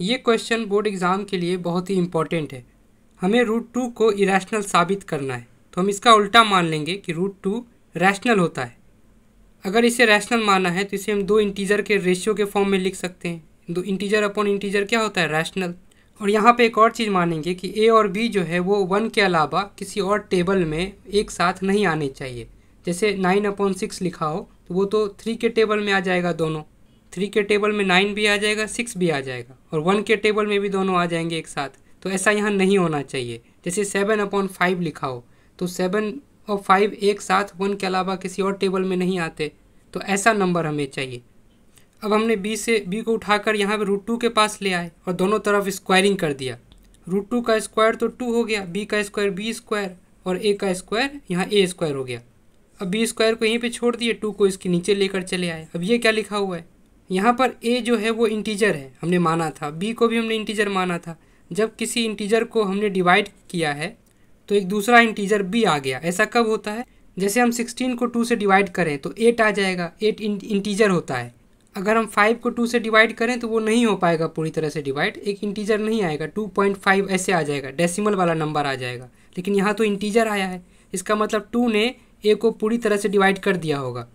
ये question board exam के लिए बहुत ही इम्पॉर्टेंट है हमें रूट टू को इरेशनल साबित करना है तो हम इसका उल्टा मान लेंगे कि रूट टू रैशनल होता है अगर इसे रैशनल माना है तो इसे हम दो इंटीजर के रेशियो के फॉर्म में लिख सकते हैं दो इंटीजर अपॉन इंटीजर क्या होता है रैशनल और यहाँ पे एक और चीज़ मानेंगे कि ए और बी जो है वो वन के अलावा किसी और टेबल में एक साथ नहीं आने चाहिए जैसे नाइन अपॉन सिक्स लिखा हो तो वो तो थ्री के टेबल में आ जाएगा दोनों थ्री के टेबल में नाइन भी आ जाएगा सिक्स भी आ जाएगा और वन के टेबल में भी दोनों आ जाएंगे एक साथ तो ऐसा यहाँ नहीं होना चाहिए जैसे सेवन अपॉन फाइव लिखा हो तो सेवन और फाइव एक साथ वन के अलावा किसी और टेबल में नहीं आते तो ऐसा नंबर हमें चाहिए अब हमने बी से बी को उठाकर यहाँ पर रूट टू के पास ले आए और दोनों तरफ स्क्वायरिंग कर दिया रूट टू का स्क्वायर तो टू हो गया बी का स्क्वायर बी स्क्वायर और ए का स्क्वायर यहाँ ए स्क्वायर हो गया अब बी स्क्वायर को यहीं पे छोड़ दिए टू को इसके नीचे लेकर चले आए अब ये क्या लिखा हुआ है यहाँ पर ए जो है वो इंटीजर है हमने माना था बी को भी हमने इंटीजर माना था जब किसी इंटीजर को हमने डिवाइड किया है तो एक दूसरा इंटीजर बी आ गया ऐसा कब होता है जैसे हम सिक्सटीन को टू से डिवाइड करें तो एट आ जाएगा एट इंटीजर होता है अगर हम फाइव को टू से डिवाइड करें तो वो नहीं हो पाएगा पूरी तरह से डिवाइड एक इंटीजर नहीं आएगा टू पॉइंट फाइव ऐसे आ जाएगा डेसिमल वाला नंबर आ जाएगा लेकिन यहाँ तो इंटीजर आया है इसका मतलब टू ने ए को पूरी तरह से डिवाइड कर दिया होगा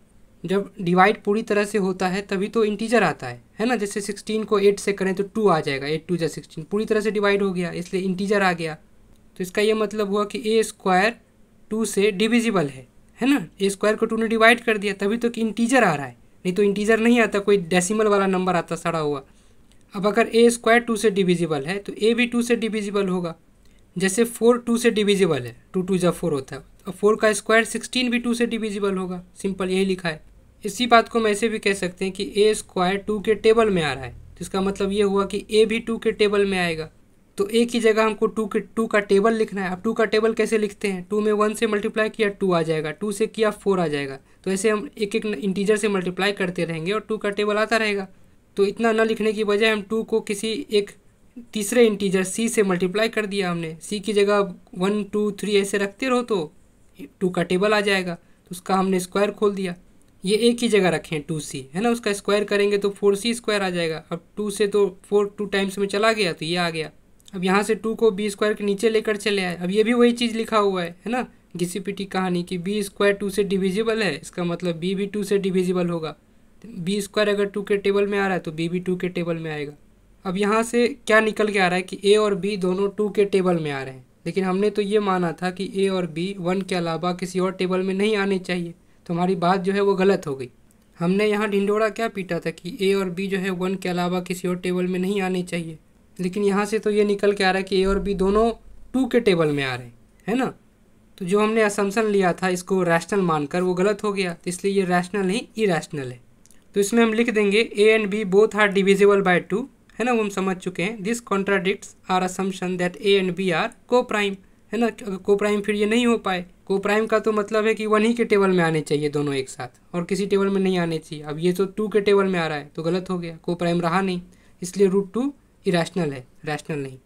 जब डिवाइड पूरी तरह से होता है तभी तो इंटीजर आता है है ना जैसे सिक्सटीन को एट से करें तो टू आ जाएगा एट टू जै सिक्सटीन पूरी तरह से डिवाइड हो गया इसलिए इंटीजर आ गया तो इसका ये मतलब हुआ कि ए स्क्वायर टू से डिविजिबल है है ना ए स्क्वायर को टू ने डिवाइड कर दिया तभी तो कि इंटीजर आ रहा है नहीं तो इंटीजर नहीं आता कोई डेसिमल वाला नंबर आता सड़ा हुआ अब अगर ए स्क्वायर टू से डिविजिबल है तो ए भी टू से डिविजिबल होगा जैसे फोर टू से डिविजिबल है टू टू जब फोर होता है और फोर का स्क्वायर सिक्सटीन भी टू से डिविजिबल होगा सिंपल यही लिखा है इसी बात को हम ऐसे भी कह सकते हैं कि ए स्क्वायर टू के टेबल में आ रहा है जिसका मतलब ये हुआ कि ए भी टू के टेबल में आएगा तो ए की जगह हमको टू के टू का टेबल लिखना है अब टू का टेबल कैसे लिखते हैं टू में वन से मल्टीप्लाई किया टू आ जाएगा टू से किया फोर आ जाएगा तो ऐसे हम एक एक इंटीजर से मल्टीप्लाई करते रहेंगे और टू का टेबल आता रहेगा तो इतना न लिखने की बजाय हम टू को किसी एक तीसरे इंटीजर सी से मल्टीप्लाई कर दिया हमने सी की जगह वन टू थ्री ऐसे रखते रहो तो टू का टेबल आ जाएगा तो उसका हमने स्क्वायर खोल दिया ये एक ही जगह रखें टू सी है ना उसका स्क्वायर करेंगे तो फोर सी स्क्वायर आ जाएगा अब टू से तो फोर टू टाइम्स में चला गया तो ये आ गया अब यहाँ से टू को बी स्क्वायर के नीचे लेकर चले आए अब ये भी वही चीज़ लिखा हुआ है है ना घिसी पिटी कहानी कि बी स्क्वायर टू से डिविजिबल है इसका मतलब बी भी टू से डिविजिबल होगा बी स्क्वायर अगर टू के टेबल में आ रहा है तो बी भी टू के टेबल में आएगा अब यहाँ से क्या निकल के आ रहा है कि ए और बी दोनों टू के टेबल में आ रहे हैं लेकिन हमने तो ये माना था कि ए और बी वन के अलावा किसी और टेबल में नहीं आने चाहिए तुम्हारी बात जो है वो गलत हो गई हमने यहाँ ढिंडोरा क्या पीटा था कि ए और बी जो है वन के अलावा किसी और टेबल में नहीं आने चाहिए लेकिन यहाँ से तो ये निकल के आ रहा है कि ए और बी दोनों टू के टेबल में आ रहे हैं है ना तो जो हमने असम्सन लिया था इसको रैशनल मानकर वो गलत हो गया तो इसलिए ये रैशनल नहीं इरेशनल है तो इसमें हम लिख देंगे A and B both are divisible by two है ना वो हम समझ चुके हैं this contradicts our assumption that A and B are coprime है ना को प्राइम फिर ये नहीं हो पाए को प्राइम का तो मतलब है कि वन ही के टेबल में आने चाहिए दोनों एक साथ और किसी टेबल में नहीं आने चाहिए अब ये तो टू के टेबल में आ रहा है तो गलत हो गया को प्राइम रहा नहीं इसलिए रूट टू इरेशनल है रैशनल नहीं